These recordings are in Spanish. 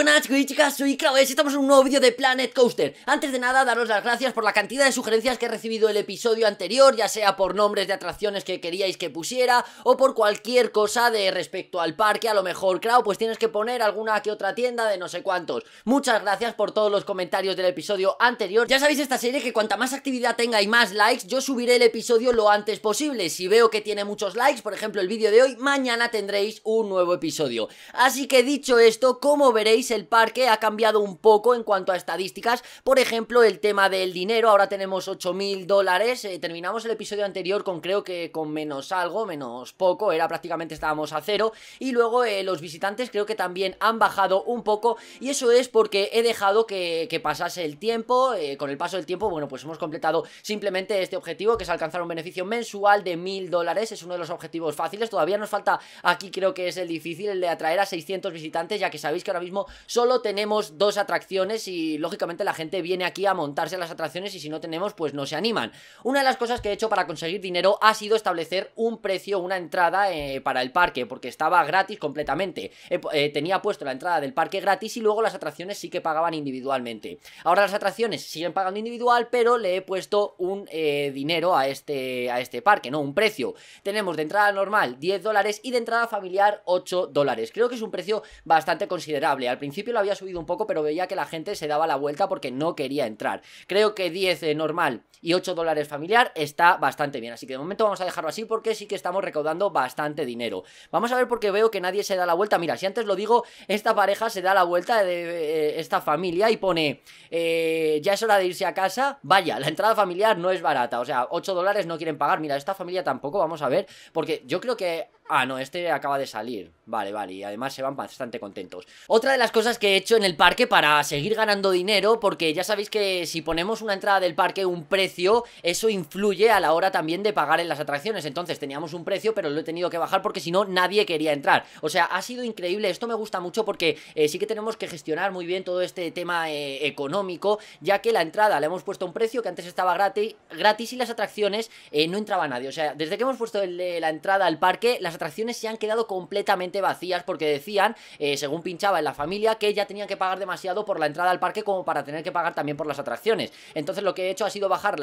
buenas chicas, soy Claudio y estamos en un nuevo vídeo de Planet Coaster Antes de nada, daros las gracias por la cantidad de sugerencias que he recibido el episodio anterior Ya sea por nombres de atracciones que queríais que pusiera O por cualquier cosa de respecto al parque A lo mejor, Clau, pues tienes que poner alguna que otra tienda de no sé cuántos Muchas gracias por todos los comentarios del episodio anterior Ya sabéis esta serie que cuanta más actividad tenga y más likes Yo subiré el episodio lo antes posible Si veo que tiene muchos likes, por ejemplo el vídeo de hoy Mañana tendréis un nuevo episodio Así que dicho esto, como veréis el parque ha cambiado un poco en cuanto a estadísticas, por ejemplo el tema del dinero, ahora tenemos 8.000 dólares, eh, terminamos el episodio anterior con creo que con menos algo, menos poco, era prácticamente estábamos a cero y luego eh, los visitantes creo que también han bajado un poco y eso es porque he dejado que, pasase el tiempo, eh, con el paso del tiempo bueno pues hemos completado simplemente este objetivo que es alcanzar un beneficio mensual de 1.000 dólares, es uno de los objetivos fáciles, todavía nos falta aquí creo que es el difícil, el de atraer a 600 visitantes ya que sabéis que ahora mismo solo tenemos dos atracciones y lógicamente la gente viene aquí a montarse las atracciones y si no tenemos pues no se animan. Una de las cosas que he hecho para conseguir dinero ha sido establecer un precio, una entrada eh, para el parque porque estaba gratis completamente. Eh, tenía puesto la entrada del parque gratis y luego las atracciones sí que pagaban individualmente. Ahora las atracciones siguen pagando individual pero le he puesto un eh, dinero a este, a este parque, ¿no? Un precio. Tenemos de entrada normal 10 dólares y de entrada familiar 8 dólares. Creo que es un precio bastante considerable. Al principio lo había subido un poco, pero veía que la gente se daba la vuelta porque no quería entrar. Creo que 10 eh, normal y 8 dólares familiar está bastante bien, así que de momento vamos a dejarlo así porque sí que estamos recaudando bastante dinero. Vamos a ver porque veo que nadie se da la vuelta. Mira, si antes lo digo, esta pareja se da la vuelta de eh, esta familia y pone, eh, ya es hora de irse a casa, vaya, la entrada familiar no es barata, o sea, 8 dólares no quieren pagar. Mira, esta familia tampoco, vamos a ver, porque yo creo que Ah, no, este acaba de salir. Vale, vale, y además se van bastante contentos. Otra de las cosas que he hecho en el parque para seguir ganando dinero, porque ya sabéis que si ponemos una entrada del parque un precio, eso influye a la hora también de pagar en las atracciones. Entonces teníamos un precio, pero lo he tenido que bajar porque si no, nadie quería entrar. O sea, ha sido increíble. Esto me gusta mucho porque eh, sí que tenemos que gestionar muy bien todo este tema eh, económico, ya que la entrada le hemos puesto un precio que antes estaba gratis, gratis y las atracciones eh, no entraba nadie. O sea, desde que hemos puesto la entrada al parque, las atracciones se han quedado completamente vacías porque decían, eh, según pinchaba en la familia, que ya tenían que pagar demasiado por la entrada al parque como para tener que pagar también por las atracciones. Entonces lo que he hecho ha sido bajar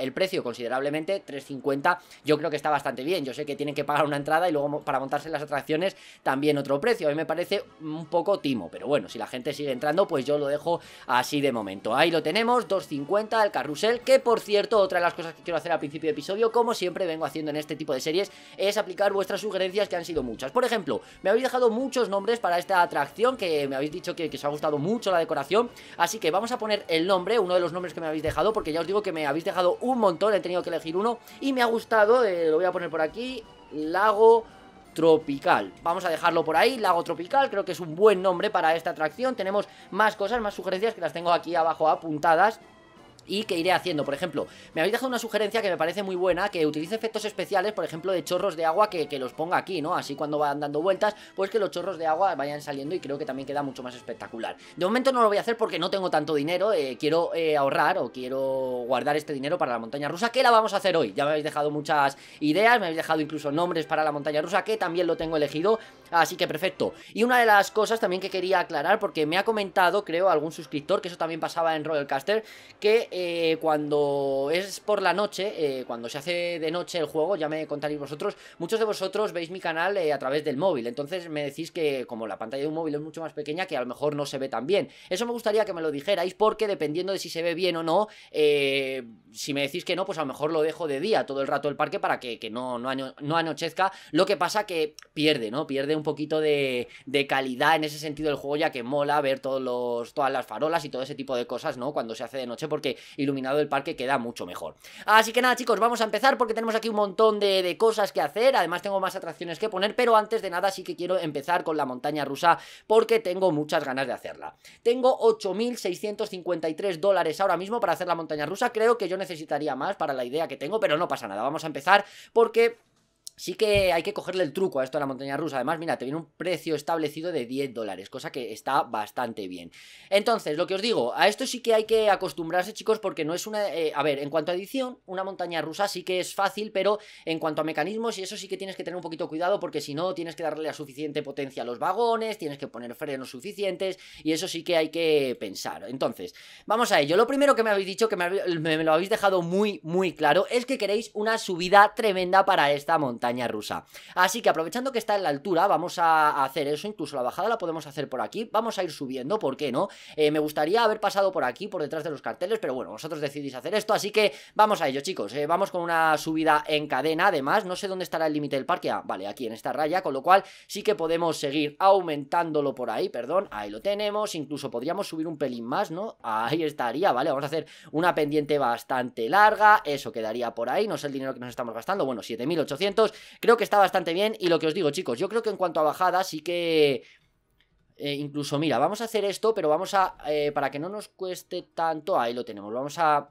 el precio considerablemente, 3.50, yo creo que está bastante bien. Yo sé que tienen que pagar una entrada y luego para montarse las atracciones también otro precio. A mí me parece un poco timo, pero bueno, si la gente sigue entrando, pues yo lo dejo así de momento. Ahí lo tenemos, 2.50 el carrusel, que por cierto, otra de las cosas que quiero hacer al principio de episodio, como siempre vengo haciendo en este tipo de series, es aplicar vuestras sugerencias que han sido muchas. Por ejemplo, me habéis dejado muchos nombres para esta atracción que me habéis dicho que, os ha gustado mucho la decoración. Así que vamos a poner el nombre, uno de los nombres que me habéis dejado, porque ya os digo que me habéis dejado un montón, he tenido que elegir uno. Y me ha gustado, eh, lo voy a poner por aquí, Lago tropical. Vamos a dejarlo por ahí, lago tropical, creo que es un buen nombre para esta atracción. Tenemos más cosas, más sugerencias que las tengo aquí abajo apuntadas y que iré haciendo. Por ejemplo, me habéis dejado una sugerencia que me parece muy buena, que utilice efectos especiales, por ejemplo, de chorros de agua que, los ponga aquí, ¿no? Así cuando van dando vueltas, pues que los chorros de agua vayan saliendo y creo que también queda mucho más espectacular. De momento no lo voy a hacer porque no tengo tanto dinero, eh, quiero eh, ahorrar o quiero guardar este dinero para la montaña rusa, que la vamos a hacer hoy. Ya me habéis dejado muchas ideas, me habéis dejado incluso nombres para la montaña rusa, que también lo tengo elegido, así que perfecto. Y una de las cosas también que quería aclarar, porque me ha comentado, creo, algún suscriptor, que eso también pasaba en Royal Caster, que eh, cuando es por la noche, eh, cuando se hace de noche el juego, ya me contaréis vosotros, muchos de vosotros veis mi canal eh, a través del móvil, entonces me decís que como la pantalla de un móvil es mucho más pequeña, que a lo mejor no se ve tan bien. Eso me gustaría que me lo dijerais porque dependiendo de si se ve bien o no, si me decís que no, pues a lo mejor lo dejo de día todo el rato el parque para que, no, no, anochezca. Lo que pasa que pierde, ¿no? Pierde un poquito de, calidad en ese sentido del juego, ya que mola ver todos los, todas las farolas y todo ese tipo de cosas, ¿no? Cuando se hace de noche, porque iluminado el parque queda mucho mejor. Así que nada, chicos, vamos a empezar porque tenemos aquí un montón de, de cosas que hacer. Además, tengo más atracciones que poner, pero antes de nada sí que quiero empezar con la montaña rusa porque tengo muchas ganas de hacerla. Tengo 8.653 dólares ahora mismo para hacer la montaña rusa. Creo que yo necesitaría más para la idea que tengo, pero no pasa nada. Vamos a empezar porque Sí que hay que cogerle el truco a esto de la montaña rusa. Además, mira, te viene un precio establecido de 10 dólares, cosa que está bastante bien. Entonces, lo que os digo, a esto sí que hay que acostumbrarse, chicos, porque no es una... Eh, a ver, en cuanto a edición, una montaña rusa sí que es fácil, pero en cuanto a mecanismos, y eso sí que tienes que tener un poquito cuidado, porque si no, tienes que darle la suficiente potencia a los vagones, tienes que poner frenos suficientes, y eso sí que hay que pensar. Entonces, vamos a ello. Lo primero que me habéis dicho, que me lo habéis dejado muy, muy claro, es que queréis una subida tremenda para esta montaña rusa. Así que aprovechando que está en la altura, vamos a hacer eso, incluso la bajada la podemos hacer por aquí, vamos a ir subiendo, ¿por qué no? Eh, me gustaría haber pasado por aquí, por detrás de los carteles, pero bueno, vosotros decidís hacer esto, así que vamos a ello, chicos. Eh, vamos con una subida en cadena, además, no sé dónde estará el límite del parque, ah, vale, aquí en esta raya, con lo cual sí que podemos seguir aumentándolo por ahí, perdón, ahí lo tenemos, incluso podríamos subir un pelín más, ¿no? Ahí estaría, ¿vale? Vamos a hacer una pendiente bastante larga, eso quedaría por ahí, no sé el dinero que nos estamos gastando, bueno, 7.800, Creo que está bastante bien. Y lo que os digo, chicos, yo creo que en cuanto a bajada, sí que. Eh, incluso, mira, vamos a hacer esto, pero vamos a. Eh, para que no nos cueste tanto. Ahí lo tenemos. Vamos a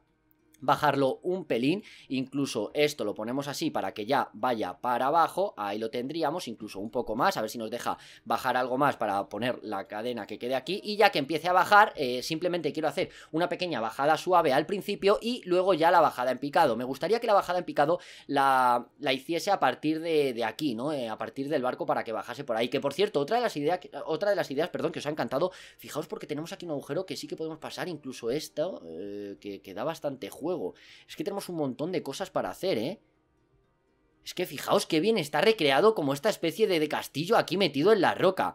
bajarlo un pelín, incluso esto lo ponemos así para que ya vaya para abajo, ahí lo tendríamos, incluso un poco más, a ver si nos deja bajar algo más para poner la cadena que quede aquí, y ya que empiece a bajar, eh, simplemente quiero hacer una pequeña bajada suave al principio y luego ya la bajada en picado. Me gustaría que la bajada en picado la, la hiciese a partir de, aquí, ¿no? Eh, a partir del barco para que bajase por ahí, que por cierto, otra de las ideas, otra de las ideas, perdón, que os ha encantado, fijaos porque tenemos aquí un agujero que sí que podemos pasar, incluso esto, eh, que, que da bastante juego, es que tenemos un montón de cosas para hacer, ¿eh? Es que fijaos qué bien está recreado como esta especie de, de castillo aquí metido en la roca.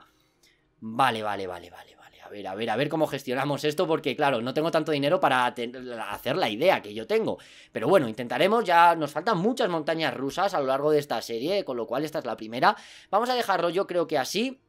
Vale, vale, vale, vale, vale. A ver, a ver, a ver cómo gestionamos esto, porque claro, no tengo tanto dinero para hacer la idea que yo tengo. Pero bueno, intentaremos, ya nos faltan muchas montañas rusas a lo largo de esta serie, con lo cual esta es la primera. Vamos a dejarlo yo creo que así,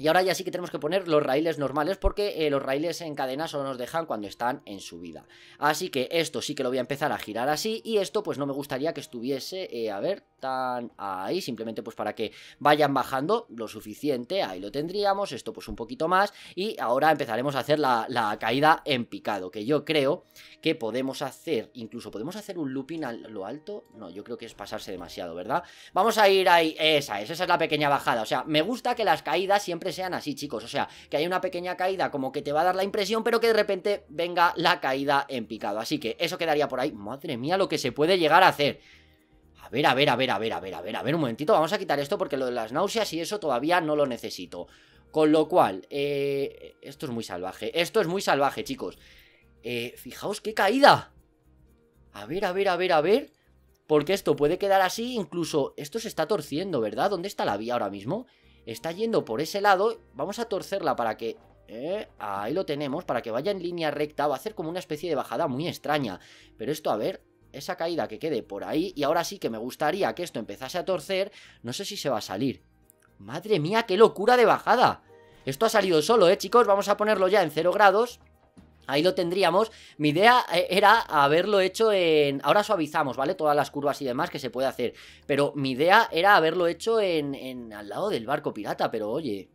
y ahora ya sí que tenemos que poner los raíles normales porque eh, los raíles en cadena solo nos dejan cuando están en subida. Así que esto sí que lo voy a empezar a girar así y esto pues no me gustaría que estuviese, eh, a ver, están ahí, simplemente pues para que vayan bajando lo suficiente, ahí lo tendríamos, esto pues un poquito más, y ahora empezaremos a hacer la, caída en picado, que yo creo que podemos hacer, incluso podemos hacer un looping a lo alto, no, yo creo que es pasarse demasiado, ¿verdad? Vamos a ir ahí, esa es, esa es la pequeña bajada, o sea, me gusta que las caídas siempre sean así, chicos, o sea, que hay una pequeña caída como que te va a dar la impresión, pero que de repente venga la caída en picado, así que eso quedaría por ahí, madre mía lo que se puede llegar a hacer, ver, a ver, a ver, a ver, a ver, a ver, a ver, un momentito, vamos a quitar esto porque lo de las náuseas y eso todavía no lo necesito. Con lo cual, esto es muy salvaje, esto es muy salvaje, chicos. fijaos qué caída. A ver, a ver, a ver, a ver. Porque esto puede quedar así, incluso esto se está torciendo, ¿verdad? ¿Dónde está la vía ahora mismo? Está yendo por ese lado, vamos a torcerla para que... ahí lo tenemos, para que vaya en línea recta, va a hacer como una especie de bajada muy extraña. Pero esto, a ver, esa caída que quede por ahí y ahora sí que me gustaría que esto empezase a torcer, no sé si se va a salir. ¡Madre mía, qué locura de bajada! Esto ha salido solo, ¿eh, chicos? Vamos a ponerlo ya en 0 grados. Ahí lo tendríamos. Mi idea eh, era haberlo hecho en... Ahora suavizamos, ¿vale? Todas las curvas y demás que se puede hacer. Pero mi idea era haberlo hecho en, en... al lado del barco pirata. Pero oye,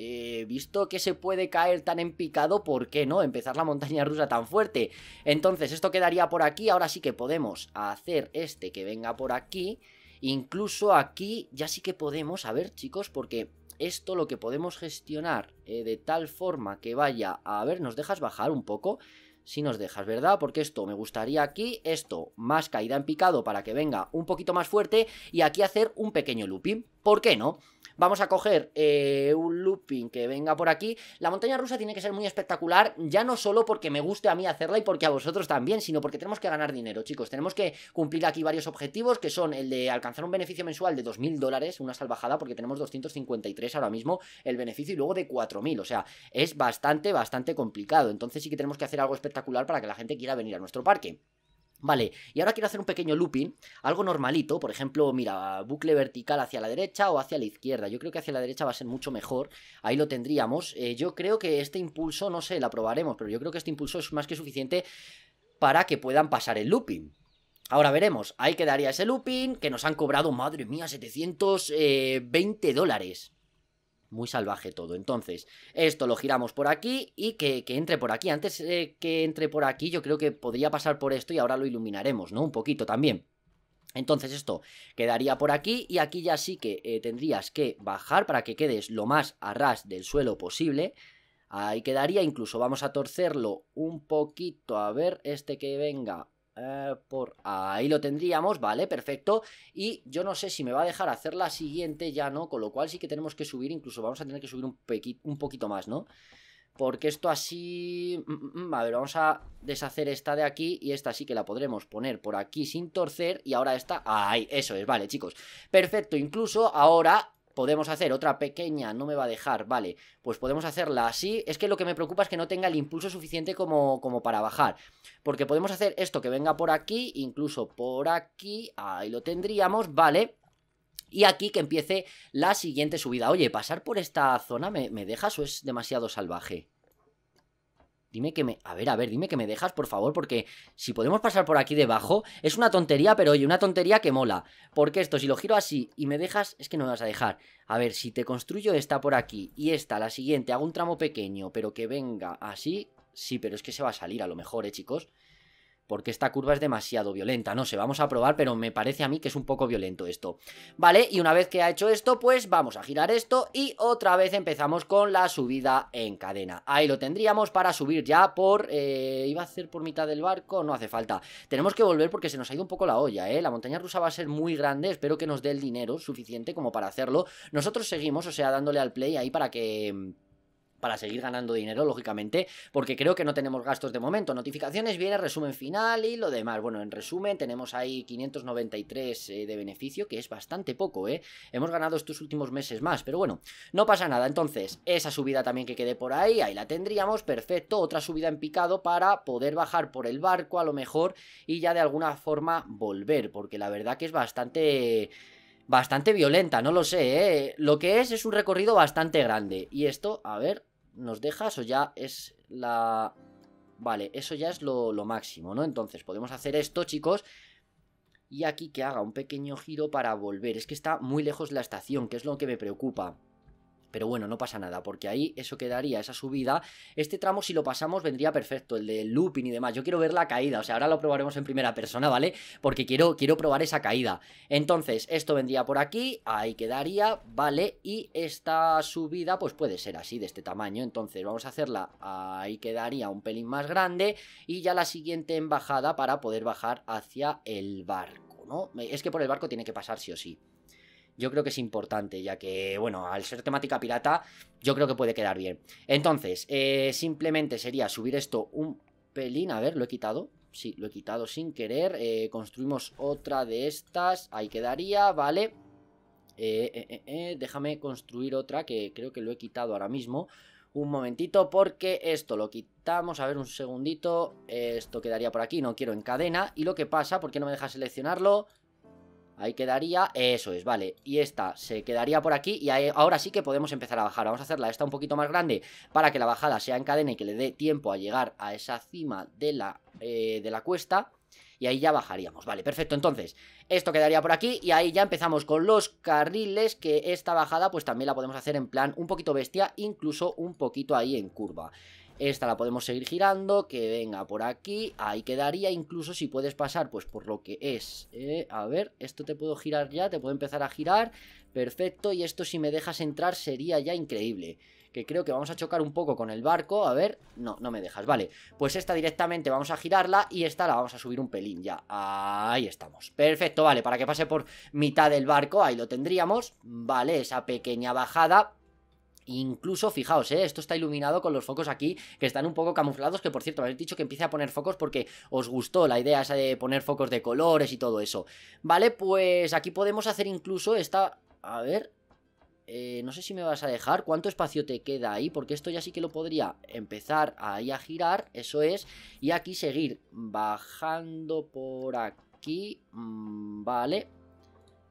eh, visto que se puede caer tan en picado, ¿por qué no empezar la montaña rusa tan fuerte? Entonces, esto quedaría por aquí, ahora sí que podemos hacer este que venga por aquí. Incluso aquí ya sí que podemos, a ver chicos, porque esto lo que podemos gestionar eh, de tal forma que vaya, a ver, ¿nos dejas bajar un poco? Si nos dejas, ¿verdad? Porque esto me gustaría aquí, esto, más caída en picado para que venga un poquito más fuerte y aquí hacer un pequeño looping. ¿Por qué no? Vamos a coger eh, un looping que venga por aquí. La montaña rusa tiene que ser muy espectacular, ya no solo porque me guste a mí hacerla y porque a vosotros también, sino porque tenemos que ganar dinero, chicos. Tenemos que cumplir aquí varios objetivos, que son el de alcanzar un beneficio mensual de 2.000 dólares, una salvajada, porque tenemos 253 ahora mismo el beneficio y luego de 4.000. O sea, es bastante, bastante complicado. Entonces sí que tenemos que hacer algo espectacular para que la gente quiera venir a nuestro parque. Vale, y ahora quiero hacer un pequeño looping, algo normalito, por ejemplo, mira, bucle vertical hacia la derecha o hacia la izquierda. Yo creo que hacia la derecha va a ser mucho mejor, ahí lo tendríamos. Eh, yo creo que este impulso, no sé, lo probaremos, pero yo creo que este impulso es más que suficiente para que puedan pasar el looping. Ahora veremos, ahí quedaría ese looping que nos han cobrado, madre mía, 720 eh, dólares muy salvaje todo. Entonces, esto lo giramos por aquí y que, que entre por aquí. Antes eh, que entre por aquí, yo creo que podría pasar por esto y ahora lo iluminaremos, ¿no? Un poquito también. Entonces esto quedaría por aquí y aquí ya sí que eh, tendrías que bajar para que quedes lo más a ras del suelo posible. Ahí quedaría, incluso vamos a torcerlo un poquito, a ver, este que venga eh, por ahí lo tendríamos, vale, perfecto. Y yo no sé si me va a dejar hacer la siguiente ya, ¿no? Con lo cual sí que tenemos que subir, incluso vamos a tener que subir un, un poquito más, ¿no? Porque esto así... Mm, mm, mm, a ver, vamos a deshacer esta de aquí y esta sí que la podremos poner por aquí sin torcer y ahora esta... ¡Ay! Eso es, vale, chicos. Perfecto, incluso ahora podemos hacer otra pequeña, no me va a dejar, vale, pues podemos hacerla así, es que lo que me preocupa es que no tenga el impulso suficiente como, como para bajar, porque podemos hacer esto que venga por aquí, incluso por aquí, ahí lo tendríamos, vale, y aquí que empiece la siguiente subida. Oye, pasar por esta zona me, me dejas o es demasiado salvaje? Dime que me... A ver, a ver, dime que me dejas, por favor, porque si podemos pasar por aquí debajo, es una tontería, pero oye, una tontería que mola. Porque esto, si lo giro así y me dejas, es que no me vas a dejar. A ver, si te construyo esta por aquí y esta, la siguiente, hago un tramo pequeño, pero que venga así... Sí, pero es que se va a salir a lo mejor, ¿eh, chicos? porque esta curva es demasiado violenta. No sé, vamos a probar, pero me parece a mí que es un poco violento esto. Vale, y una vez que ha hecho esto, pues vamos a girar esto y otra vez empezamos con la subida en cadena. Ahí lo tendríamos para subir ya por... Eh, ¿Iba a hacer por mitad del barco? No hace falta. Tenemos que volver porque se nos ha ido un poco la olla, ¿eh? La montaña rusa va a ser muy grande, espero que nos dé el dinero suficiente como para hacerlo. Nosotros seguimos, o sea, dándole al play ahí para que para seguir ganando dinero, lógicamente, porque creo que no tenemos gastos de momento. Notificaciones viene resumen final y lo demás. Bueno, en resumen tenemos ahí 593 eh, de beneficio, que es bastante poco, ¿eh? Hemos ganado estos últimos meses más, pero bueno, no pasa nada. Entonces, esa subida también que quede por ahí, ahí la tendríamos, perfecto. Otra subida en picado para poder bajar por el barco a lo mejor y ya de alguna forma volver, porque la verdad que es bastante bastante violenta, no lo sé, ¿eh? Lo que es es un recorrido bastante grande. Y esto, a ver, nos deja, eso ya es la... Vale, eso ya es lo, máximo, ¿no? Entonces podemos hacer esto, chicos, y aquí que haga un pequeño giro para volver. Es que está muy lejos la estación, que es lo que me preocupa. Pero bueno, no pasa nada, porque ahí eso quedaría, esa subida. Este tramo, si lo pasamos, vendría perfecto, el de looping y demás. Yo quiero ver la caída, o sea, ahora lo probaremos en primera persona, ¿vale? Porque quiero, quiero probar esa caída. Entonces, esto vendría por aquí, ahí quedaría, ¿vale? Y esta subida, pues puede ser así, de este tamaño. Entonces, vamos a hacerla, ahí quedaría un pelín más grande. Y ya la siguiente embajada para poder bajar hacia el barco, ¿no? Es que por el barco tiene que pasar sí o sí yo creo que es importante, ya que, bueno, al ser temática pirata, yo creo que puede quedar bien. Entonces, eh, simplemente sería subir esto un pelín, a ver, lo he quitado, sí, lo he quitado sin querer, eh, construimos otra de estas, ahí quedaría, vale, eh, déjame construir otra que creo que lo he quitado ahora mismo, un momentito porque esto lo quitamos, a ver un segundito, esto quedaría por aquí, no quiero en cadena y lo que pasa, ¿por qué no me deja seleccionarlo? Ahí quedaría, eso es, vale Y esta se quedaría por aquí y ahora sí que podemos empezar a bajar Vamos a hacerla esta un poquito más grande para que la bajada sea en cadena y que le dé tiempo a llegar a esa cima de la, eh, de la cuesta y ahí ya bajaríamos, vale, perfecto, entonces esto quedaría por aquí y ahí ya empezamos con los carriles que esta bajada pues también la podemos hacer en plan un poquito bestia, incluso un poquito ahí en curva esta la podemos seguir girando, que venga por aquí, ahí quedaría, incluso si puedes pasar pues por lo que es. Eh, a ver, esto te puedo girar ya, te puedo empezar a girar, perfecto, y esto si me dejas entrar sería ya increíble. Que creo que vamos a chocar un poco con el barco, a ver, no, no me dejas, vale. Pues esta directamente vamos a girarla y esta la vamos a subir un pelín ya, ahí estamos. Perfecto, vale, para que pase por mitad del barco, ahí lo tendríamos, vale, esa pequeña bajada, Incluso, fijaos, ¿eh? esto está iluminado con los focos aquí, que están un poco camuflados, que por cierto, me habéis dicho que empiece a poner focos porque os gustó la idea esa de poner focos de colores y todo eso. Vale, pues aquí podemos hacer incluso esta... A ver, eh, no sé si me vas a dejar, ¿cuánto espacio te queda ahí? Porque esto ya sí que lo podría empezar ahí a girar, eso es, y aquí seguir bajando por aquí, mm, vale,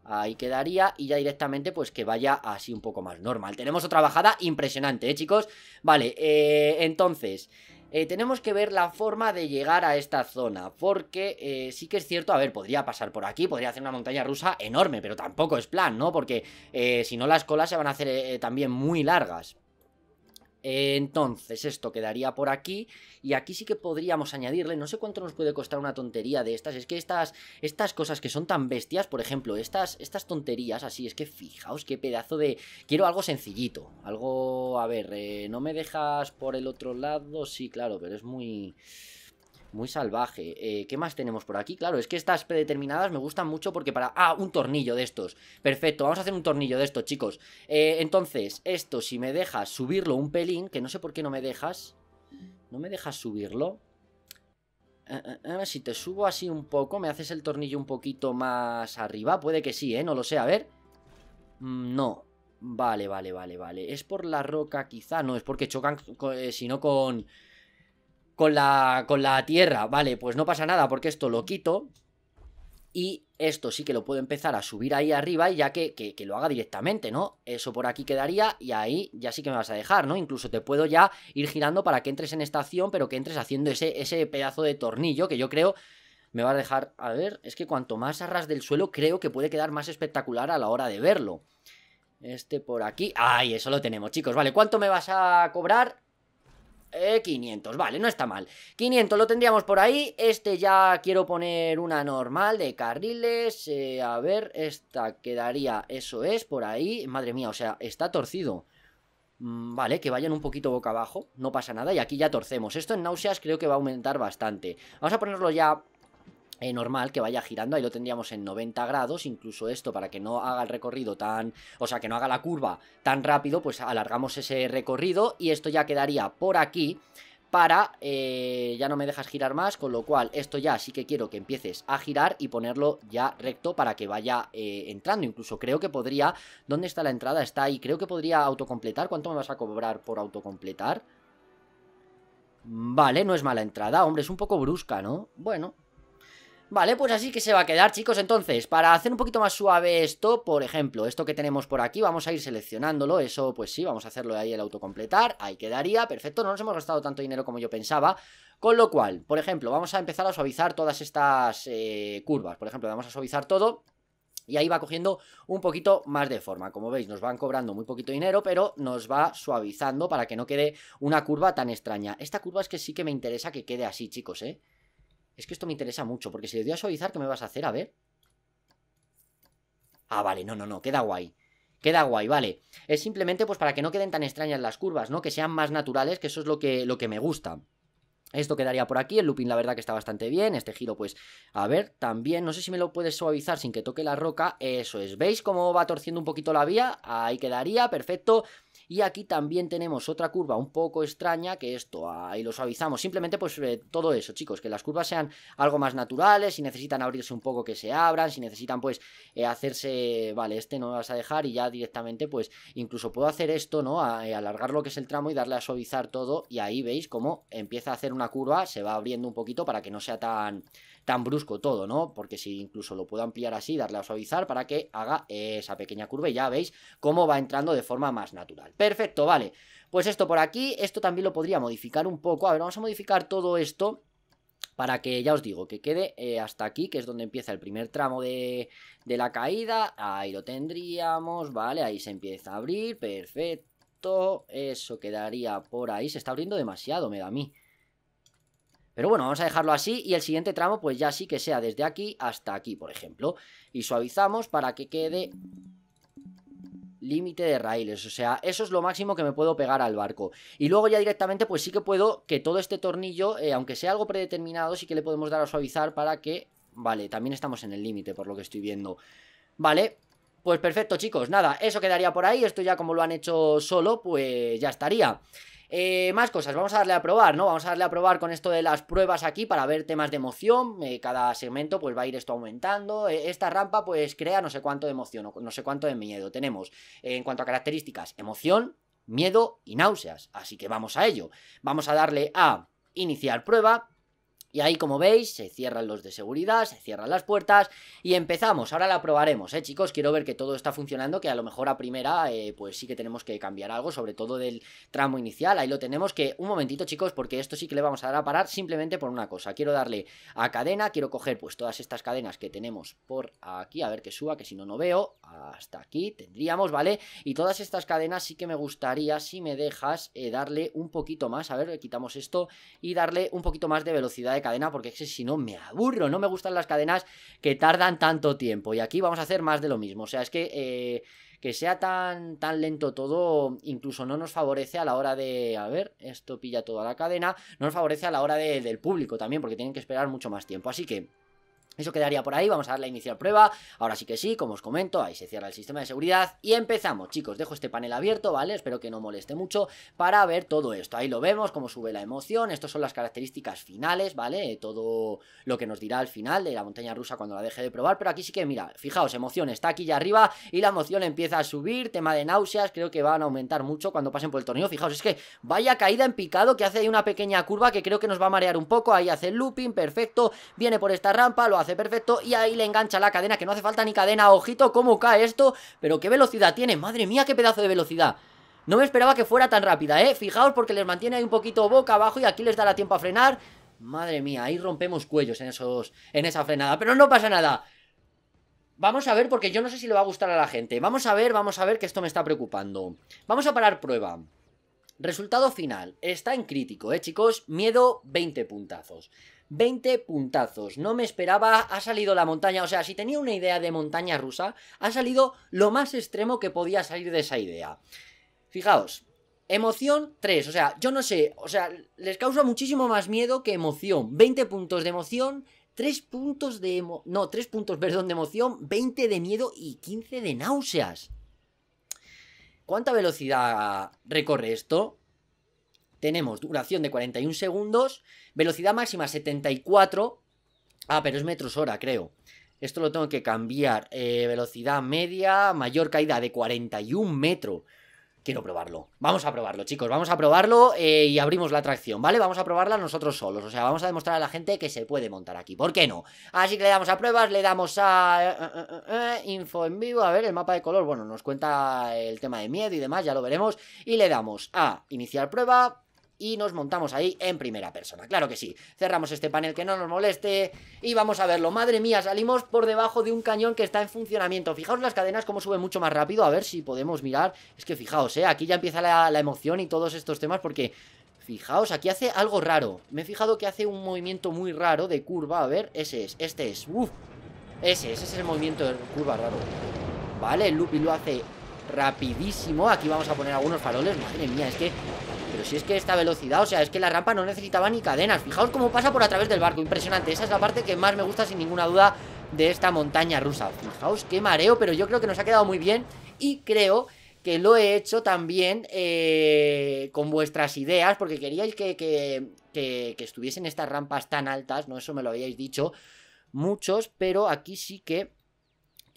Ahí quedaría y ya directamente pues que vaya así un poco más normal. Tenemos otra bajada impresionante, ¿eh, chicos? Vale, eh, entonces... Eh, tenemos que ver la forma de llegar a esta zona, porque eh, sí que es cierto, a ver, podría pasar por aquí, podría hacer una montaña rusa enorme, pero tampoco es plan, ¿no? Porque si no las colas se van a hacer también muy largas. Entonces, esto quedaría por aquí. Y aquí sí que podríamos añadirle, no sé cuánto nos puede costar una tontería de estas. Es que estas, estas cosas que son tan bestias, por ejemplo, estas, estas tonterías así, es que fijaos qué pedazo de... Quiero algo sencillito, algo... A ver, eh, no me dejas por el otro lado, sí, claro, pero es muy... Muy salvaje. Eh, ¿Qué más tenemos por aquí? Claro, es que estas predeterminadas me gustan mucho porque para... Ah, un tornillo de estos. Perfecto, vamos a hacer un tornillo de estos, chicos. Eh, entonces, esto, si me dejas subirlo un pelín, que no sé por qué no me dejas. ¿No me dejas subirlo? ver eh, si te subo así un poco, me haces el tornillo un poquito más arriba. Puede que sí, ¿eh? No lo sé, a ver. Mm, no, Vale, vale, vale, vale. ¿Es por la roca quizá? No, es porque chocan, sino con, con la, con la tierra. Vale, pues no pasa nada porque esto lo quito. Y esto sí que lo puedo empezar a subir ahí arriba y ya que, que, lo haga directamente, ¿no? Eso por aquí quedaría y ahí ya sí que me vas a dejar, ¿no? Incluso te puedo ya ir girando para que entres en esta acción pero que entres haciendo ese, ese pedazo de tornillo que yo creo me va a dejar... A ver, es que cuanto más arras del suelo creo que puede quedar más espectacular a la hora de verlo. Este por aquí... ¡Ay, eso lo tenemos, chicos! Vale, ¿cuánto me vas a cobrar? 500, eh, vale, no está mal 500 lo tendríamos por ahí Este ya quiero poner una normal de carriles eh, A ver, esta quedaría, eso es, por ahí Madre mía, o sea, está torcido mm, Vale, que vayan un poquito boca abajo No pasa nada y aquí ya torcemos Esto en náuseas creo que va a aumentar bastante Vamos a ponerlo ya eh, normal que vaya girando, ahí lo tendríamos en 90 grados, incluso esto para que no haga el recorrido tan, o sea, que no haga la curva tan rápido, pues alargamos ese recorrido y esto ya quedaría por aquí para, eh, ya no me dejas girar más, con lo cual esto ya sí que quiero que empieces a girar y ponerlo ya recto para que vaya eh, entrando, incluso creo que podría, ¿dónde está la entrada? Está ahí, creo que podría autocompletar, ¿cuánto me vas a cobrar por autocompletar? Vale, no es mala entrada, hombre, es un poco brusca, ¿no? Bueno, Vale, pues así que se va a quedar, chicos. Entonces, para hacer un poquito más suave esto, por ejemplo, esto que tenemos por aquí, vamos a ir seleccionándolo. Eso, pues sí, vamos a hacerlo ahí el autocompletar. Ahí quedaría. Perfecto, no nos hemos gastado tanto dinero como yo pensaba. Con lo cual, por ejemplo, vamos a empezar a suavizar todas estas eh, curvas. Por ejemplo, vamos a suavizar todo y ahí va cogiendo un poquito más de forma. Como veis, nos van cobrando muy poquito dinero, pero nos va suavizando para que no quede una curva tan extraña. Esta curva es que sí que me interesa que quede así, chicos, ¿eh? Es que esto me interesa mucho, porque si le doy a suavizar, ¿qué me vas a hacer? A ver. Ah, vale, no, no, no, queda guay. Queda guay, vale. Es simplemente pues para que no queden tan extrañas las curvas, ¿no? Que sean más naturales, que eso es lo que, lo que me gusta. Esto quedaría por aquí, el looping la verdad que está bastante bien, este giro pues, a ver, también, no sé si me lo puedes suavizar sin que toque la roca, eso es, ¿veis cómo va torciendo un poquito la vía? Ahí quedaría, perfecto, y aquí también tenemos otra curva un poco extraña, que esto ahí lo suavizamos. Simplemente pues eh, todo eso, chicos, que las curvas sean algo más naturales, si necesitan abrirse un poco que se abran, si necesitan pues eh, hacerse, vale, este no vas a dejar y ya directamente pues incluso puedo hacer esto, ¿no? Eh, alargar lo que es el tramo y darle a suavizar todo y ahí veis cómo empieza a hacer una curva, se va abriendo un poquito para que no sea tan, tan brusco todo, ¿no? Porque si incluso lo puedo ampliar así, darle a suavizar para que haga esa pequeña curva y ya veis cómo va entrando de forma más natural. Perfecto, vale. Pues esto por aquí, esto también lo podría modificar un poco. A ver, vamos a modificar todo esto para que, ya os digo, que quede eh, hasta aquí, que es donde empieza el primer tramo de la caída. Ahí lo tendríamos, vale, ahí se empieza a abrir, perfecto. Eso quedaría por ahí, se está abriendo demasiado, me da a mí. Pero bueno, vamos a dejarlo así y el siguiente tramo pues ya sí que sea desde aquí hasta aquí, por ejemplo. Y suavizamos para que quede límite de raíles, o sea, eso es lo máximo que me puedo pegar al barco. Y luego ya directamente pues sí que puedo que todo este tornillo, eh, aunque sea algo predeterminado, sí que le podemos dar a suavizar para que... Vale, también estamos en el límite por lo que estoy viendo. Vale, pues perfecto chicos, nada, eso quedaría por ahí, esto ya como lo han hecho solo, pues ya estaría. Eh, más cosas, vamos a darle a probar, ¿no? Vamos a darle a probar con esto de las pruebas aquí para ver temas de emoción. Eh, cada segmento pues va a ir esto aumentando. Eh, esta rampa pues crea no sé cuánto de emoción o no sé cuánto de miedo. Tenemos en cuanto a características, emoción, miedo y náuseas. Así que vamos a ello. Vamos a darle a iniciar prueba y ahí, como veis, se cierran los de seguridad, se cierran las puertas y empezamos. Ahora la probaremos, ¿eh, chicos? Quiero ver que todo está funcionando, que a lo mejor a primera, eh, pues sí que tenemos que cambiar algo, sobre todo del tramo inicial. Ahí lo tenemos, que un momentito, chicos, porque esto sí que le vamos a dar a parar simplemente por una cosa. Quiero darle a cadena, quiero coger pues todas estas cadenas que tenemos por aquí, a ver que suba, que si no, no veo. Hasta aquí tendríamos, ¿vale? Y todas estas cadenas sí que me gustaría, si me dejas, eh, darle un poquito más. A ver, quitamos esto y darle un poquito más de velocidad de cadena porque si no me aburro, no me gustan las cadenas que tardan tanto tiempo. Y aquí vamos a hacer más de lo mismo. O sea, es que... Eh, que sea tan, tan lento todo, incluso no nos favorece a la hora de. A ver, esto pilla toda la cadena. No nos favorece a la hora del público también, porque tienen que esperar mucho más tiempo. Así que eso quedaría por ahí, vamos a darle a iniciar prueba, ahora sí que sí, como os comento, ahí se cierra el sistema de seguridad y empezamos, chicos, dejo este panel abierto, ¿vale? Espero que no moleste mucho para ver todo esto, ahí lo vemos, cómo sube la emoción, estas son las características finales, ¿vale? Eh, todo lo que nos dirá al final de la montaña rusa cuando la deje de probar, pero aquí sí que, mira, fijaos, emoción está aquí ya arriba y la emoción empieza a subir, tema de náuseas, creo que van a aumentar mucho cuando pasen por el torneo, fijaos, es que vaya caída en picado que hace ahí una pequeña curva que creo que nos va a marear un poco, ahí hace el looping, perfecto, viene por esta rampa, lo hace perfecto y ahí le engancha la cadena, que no hace falta ni cadena. Ojito cómo cae esto, pero qué velocidad tiene. Madre mía, qué pedazo de velocidad. No me esperaba que fuera tan rápida, ¿eh? Fijaos porque les mantiene ahí un poquito boca abajo y aquí les da la tiempo a frenar. Madre mía, ahí rompemos cuellos en, esos, en esa frenada. Pero no pasa nada. Vamos a ver, porque yo no sé si le va a gustar a la gente. Vamos a ver, vamos a ver, que esto me está preocupando. Vamos a parar prueba. Resultado final. Está en crítico, ¿eh, chicos? Miedo, 20 puntazos. 20 puntazos. No me esperaba, ha salido la montaña. O sea, si tenía una idea de montaña rusa, ha salido lo más extremo que podía salir de esa idea. Fijaos, Emoción 3, o sea, yo no sé, o sea, les causa muchísimo más miedo que emoción. 20 puntos de emoción, 3 puntos de no, 3 puntos, perdón, de emoción, 20 de miedo y 15 de náuseas. ¿Cuánta velocidad recorre esto? tenemos duración de 41 segundos, velocidad máxima 74. Ah, pero es metros hora, creo. Esto lo tengo que cambiar. Eh, velocidad media, mayor caída de 41 metros. Quiero probarlo. Vamos a probarlo, chicos. Vamos a probarlo eh, y abrimos la atracción, ¿vale? Vamos a probarla nosotros solos. O sea, vamos a demostrar a la gente que se puede montar aquí. ¿Por qué no? Así que le damos a pruebas, le damos a... Eh, info en vivo, a ver, el mapa de color. Bueno, nos cuenta el tema de miedo y demás, ya lo veremos. Y le damos a iniciar prueba, y nos montamos ahí en primera persona. Claro que sí. Cerramos este panel que no nos moleste y vamos a verlo. Madre mía, salimos por debajo de un cañón que está en funcionamiento. Fijaos las cadenas como sube mucho más rápido. A ver si podemos mirar. Es que fijaos, ¿eh? Aquí ya empieza la, emoción y todos estos temas porque... Fijaos, aquí hace algo raro. Me he fijado que hace un movimiento muy raro de curva. A ver, ese es, este es. Uf. Ese es, ese es el movimiento de curva raro. Vale, el Lupi lo hace rapidísimo. Aquí vamos a poner algunos faroles. Madre mía, es que pero si es que esta velocidad, o sea, es que la rampa no necesitaba ni cadenas Fijaos cómo pasa por a través del barco, impresionante Esa es la parte que más me gusta sin ninguna duda de esta montaña rusa Fijaos qué mareo, pero yo creo que nos ha quedado muy bien Y creo que lo he hecho también eh, con vuestras ideas Porque queríais que, estuviesen estas rampas tan altas, ¿no? Eso me lo habíais dicho muchos, pero aquí sí que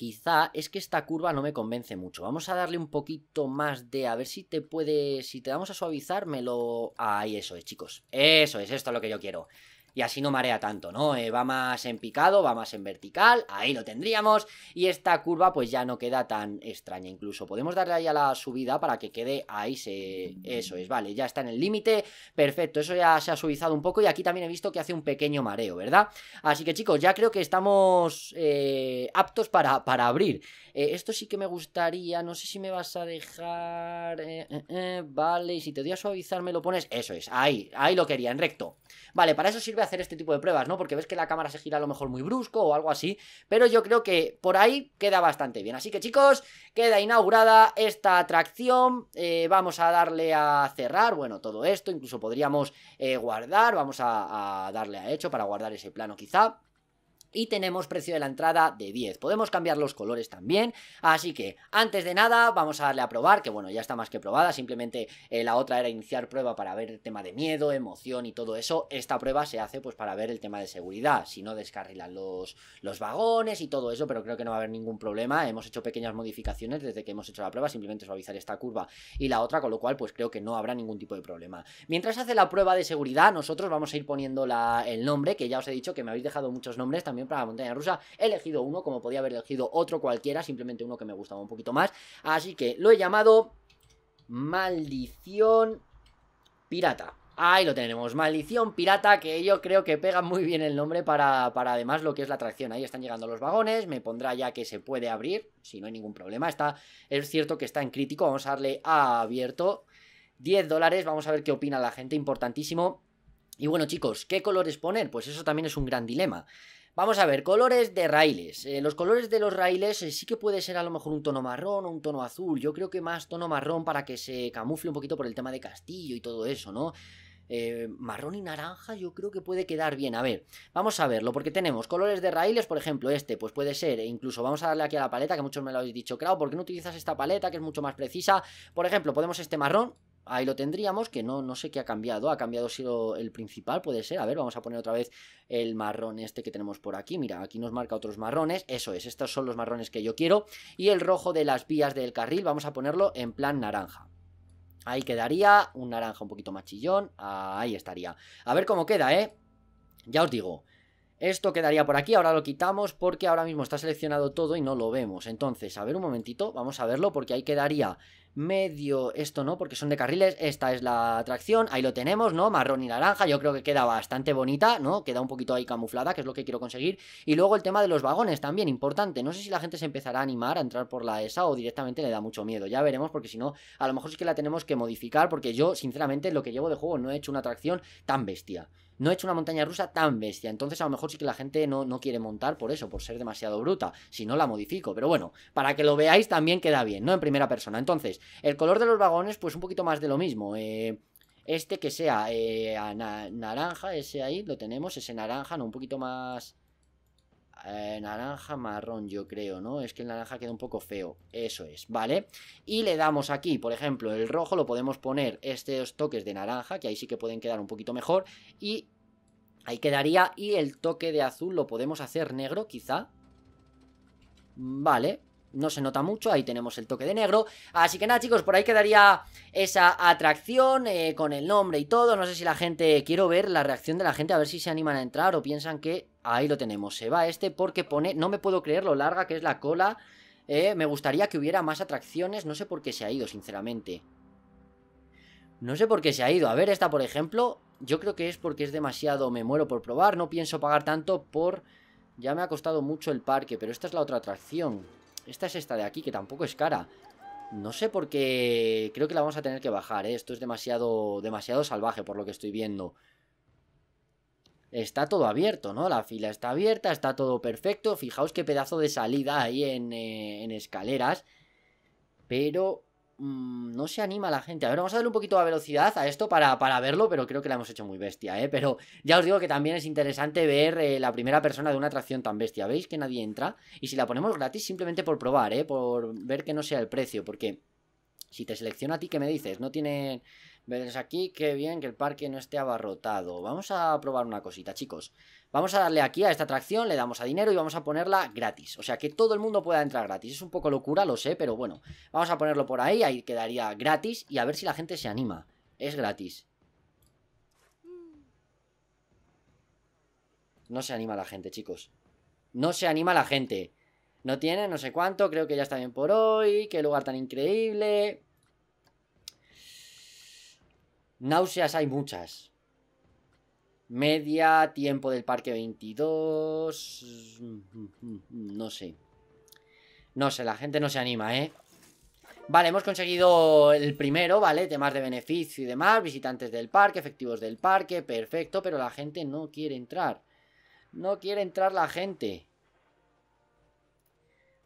quizá es que esta curva no me convence mucho. Vamos a darle un poquito más de... A ver si te puede... Si te vamos a suavizar, me lo... Ahí eso es, chicos. Eso es, esto es lo que yo quiero y así no marea tanto, ¿no? Eh, va más en picado, va más en vertical, ahí lo tendríamos, y esta curva pues ya no queda tan extraña incluso. Podemos darle ahí a la subida para que quede ahí, se... eso es, vale, ya está en el límite, perfecto, eso ya se ha suavizado un poco y aquí también he visto que hace un pequeño mareo, ¿verdad? Así que chicos, ya creo que estamos eh, aptos para, para abrir. Eh, esto sí que me gustaría, no sé si me vas a dejar... vale, y si te doy a suavizar me lo pones, eso es, ahí, ahí lo quería, en recto. Vale, para eso sirve hacer este tipo de pruebas, ¿no? Porque ves que la cámara se gira a lo mejor muy brusco o algo así, pero yo creo que por ahí queda bastante bien. Así que chicos, queda inaugurada esta atracción, eh, vamos a darle a cerrar, bueno, todo esto, incluso podríamos eh, guardar, vamos a darle a hecho para guardar ese plano quizá y tenemos precio de la entrada de 10. Podemos cambiar los colores también, así que antes de nada vamos a darle a probar, que bueno, ya está más que probada, simplemente eh, la otra era iniciar prueba para ver el tema de miedo, emoción y todo eso. Esta prueba se hace pues para ver el tema de seguridad, si no descarrilan los, los vagones y todo eso, pero creo que no va a haber ningún problema. Hemos hecho pequeñas modificaciones desde que hemos hecho la prueba, simplemente suavizar esta curva y la otra, con lo cual pues creo que no habrá ningún tipo de problema. Mientras hace la prueba de seguridad, nosotros vamos a ir poniendo la, el nombre, que ya os he dicho que me habéis dejado muchos nombres, también para la montaña rusa. He elegido uno, como podía haber elegido otro cualquiera, simplemente uno que me gustaba un poquito más. Así que lo he llamado Maldición Pirata. Ahí lo tenemos, Maldición Pirata, que yo creo que pega muy bien el nombre para, para, además lo que es la atracción. Ahí están llegando los vagones, me pondrá ya que se puede abrir, si no hay ningún problema. Está, es cierto que está en crítico, vamos a darle a abierto. 10 dólares, vamos a ver qué opina la gente, importantísimo. Y bueno chicos, ¿qué colores poner? Pues eso también es un gran dilema. Vamos a ver, colores de raíles. Eh, los colores de los raíles eh, sí que puede ser a lo mejor un tono marrón o un tono azul. Yo creo que más tono marrón para que se camufle un poquito por el tema de castillo y todo eso, ¿no? Eh, marrón y naranja yo creo que puede quedar bien. A ver, vamos a verlo, porque tenemos colores de raíles, por ejemplo, este, pues puede ser, e incluso vamos a darle aquí a la paleta, que muchos me lo habéis dicho, claro, ¿por qué no utilizas esta paleta que es mucho más precisa? Por ejemplo, podemos este marrón, Ahí lo tendríamos, que no, no sé qué ha cambiado. Ha cambiado sido el principal, puede ser. A ver, vamos a poner otra vez el marrón este que tenemos por aquí. Mira, aquí nos marca otros marrones. Eso es, estos son los marrones que yo quiero. Y el rojo de las vías del carril, vamos a ponerlo en plan naranja. Ahí quedaría un naranja un poquito más chillón. Ahí estaría. A ver cómo queda, ¿eh? Ya os digo, esto quedaría por aquí, ahora lo quitamos porque ahora mismo está seleccionado todo y no lo vemos. Entonces, a ver un momentito, vamos a verlo porque ahí quedaría medio, esto no, porque son de carriles, esta es la atracción, ahí lo tenemos, ¿no? Marrón y naranja, yo creo que queda bastante bonita, ¿no? Queda un poquito ahí camuflada, que es lo que quiero conseguir. Y luego el tema de los vagones también, importante, no sé si la gente se empezará a animar a entrar por la ESA o directamente le da mucho miedo, ya veremos porque si no, a lo mejor sí que la tenemos que modificar porque yo, sinceramente, lo que llevo de juego no he hecho una atracción tan bestia no he hecho una montaña rusa tan bestia. Entonces a lo mejor sí que la gente no, no quiere montar por eso, por ser demasiado bruta. Si no, la modifico. Pero bueno, para que lo veáis también queda bien, ¿no? En primera persona. Entonces, el color de los vagones, pues un poquito más de lo mismo. Eh, este que sea eh, naranja, ese ahí, lo tenemos, ese naranja, no, un poquito más eh, naranja, marrón, yo creo, ¿no? Es que el naranja queda un poco feo, eso es, ¿vale? Y le damos aquí, por ejemplo, el rojo lo podemos poner estos toques de naranja, que ahí sí que pueden quedar un poquito mejor, y ahí quedaría, y el toque de azul lo podemos hacer negro, quizá, Vale, no se nota mucho, ahí tenemos el toque de negro. Así que nada, chicos, por ahí quedaría esa atracción eh, con el nombre y todo. No sé si la gente, quiero ver la reacción de la gente, a ver si se animan a entrar o piensan que ahí lo tenemos. Se va este porque pone, no me puedo creer lo larga que es la cola. Eh, me gustaría que hubiera más atracciones, no sé por qué se ha ido, sinceramente. No sé por qué se ha ido. A ver, esta, por ejemplo, yo creo que es porque es demasiado, me muero por probar, no pienso pagar tanto por... Ya me ha costado mucho el parque, pero esta es la otra atracción. Esta es esta de aquí, que tampoco es cara. No sé por qué... Creo que la vamos a tener que bajar, ¿eh? Esto es demasiado, demasiado salvaje por lo que estoy viendo. Está todo abierto, ¿no? La fila está abierta, está todo perfecto. Fijaos qué pedazo de salida hay en eh, escaleras. Pero Mm, no se anima la gente. A ver, vamos a darle un poquito de velocidad a esto para, verlo, pero creo que la hemos hecho muy bestia, ¿eh? Pero ya os digo que también es interesante ver eh, la primera persona de una atracción tan bestia. ¿Veis que nadie entra? Y si la ponemos gratis, simplemente por probar, ¿eh? Por ver que no sea el precio, porque... Si te selecciona a ti, ¿qué me dices? No tiene... Ves aquí, qué bien que el parque no esté abarrotado. Vamos a probar una cosita, chicos. Vamos a darle aquí a esta atracción, le damos a dinero y vamos a ponerla gratis. O sea, que todo el mundo pueda entrar gratis. Es un poco locura, lo sé, pero bueno. Vamos a ponerlo por ahí, ahí quedaría gratis y a ver si la gente se anima. Es gratis. No se anima la gente, chicos. No se anima la gente. No tiene no sé cuánto, creo que ya está bien por hoy. Qué lugar tan increíble. Náuseas hay muchas. Media, tiempo del parque 22... Mm, no sé. No sé, la gente no se anima, ¿eh? Vale, hemos conseguido el primero, ¿vale? Temas de beneficio y demás, visitantes del parque, efectivos del parque, perfecto, pero la gente no quiere entrar. No quiere entrar la gente.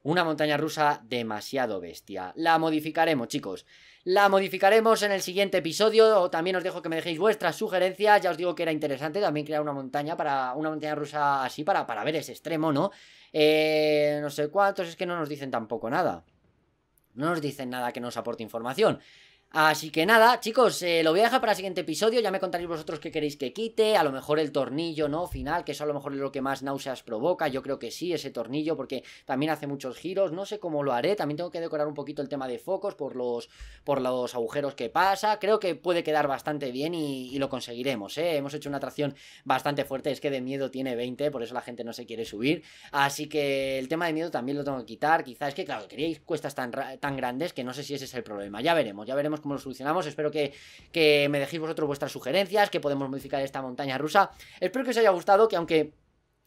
Una montaña rusa demasiado bestia. La modificaremos, chicos la modificaremos en el siguiente episodio. O también os dejo que me dejéis vuestras sugerencias. Ya os digo que era interesante también crear una montaña para. Una montaña rusa así para, para ver ese extremo, ¿no? Eh, no sé cuántos, es que no nos dicen tampoco nada. No nos dicen nada que nos aporte información. Así que nada, chicos, eh, lo voy a dejar para el siguiente episodio. Ya me contaréis vosotros qué queréis que quite. A lo mejor el tornillo, ¿no? Final, que eso a lo mejor es lo que más náuseas provoca. Yo creo que sí, ese tornillo, porque también hace muchos giros. No sé cómo lo haré. También tengo que decorar un poquito el tema de focos por los, por los agujeros que pasa. Creo que puede quedar bastante bien y, lo conseguiremos, ¿eh? Hemos hecho una atracción bastante fuerte. Es que de miedo tiene 20, por eso la gente no se quiere subir. Así que el tema de miedo también lo tengo que quitar. Quizás es que, claro, queréis cuestas tan, tan grandes que no sé si ese es el problema. Ya veremos, ya veremos cómo lo solucionamos. Espero que, que me dejéis vosotros vuestras sugerencias, que podemos modificar esta montaña rusa. Espero que os haya gustado, que aunque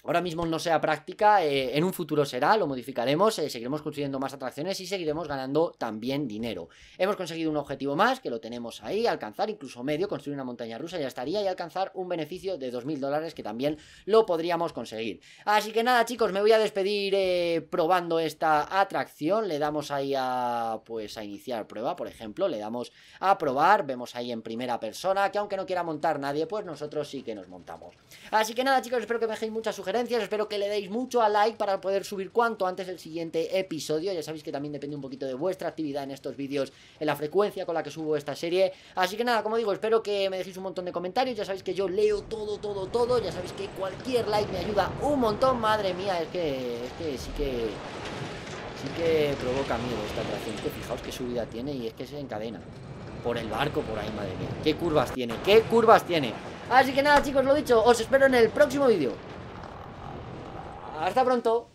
Ahora mismo no sea práctica, eh, en un futuro será, lo modificaremos, eh, seguiremos construyendo más atracciones y seguiremos ganando también dinero. Hemos conseguido un objetivo más, que lo tenemos ahí, alcanzar incluso medio, construir una montaña rusa ya estaría y alcanzar un beneficio de 2.000 dólares que también lo podríamos conseguir. Así que nada chicos, me voy a despedir eh, probando esta atracción, le damos ahí a, pues, a iniciar prueba, por ejemplo, le damos a probar, vemos ahí en primera persona que aunque no quiera montar nadie, pues nosotros sí que nos montamos. Así que nada chicos, espero que me dejéis muchas sugerencias Espero que le deis mucho a like para poder subir cuanto antes el siguiente episodio. Ya sabéis que también depende un poquito de vuestra actividad en estos vídeos, en la frecuencia con la que subo esta serie. Así que nada, como digo, espero que me dejéis un montón de comentarios. Ya sabéis que yo leo todo, todo, todo. Ya sabéis que cualquier like me ayuda un montón. Madre mía, es que, que sí que... Sí que provoca miedo esta atracción. que fijaos qué subida tiene y es que se encadena por el barco por ahí, madre mía. ¿Qué curvas tiene? ¿Qué curvas tiene? Así que nada, chicos, lo dicho, os espero en el próximo vídeo. Hasta pronto.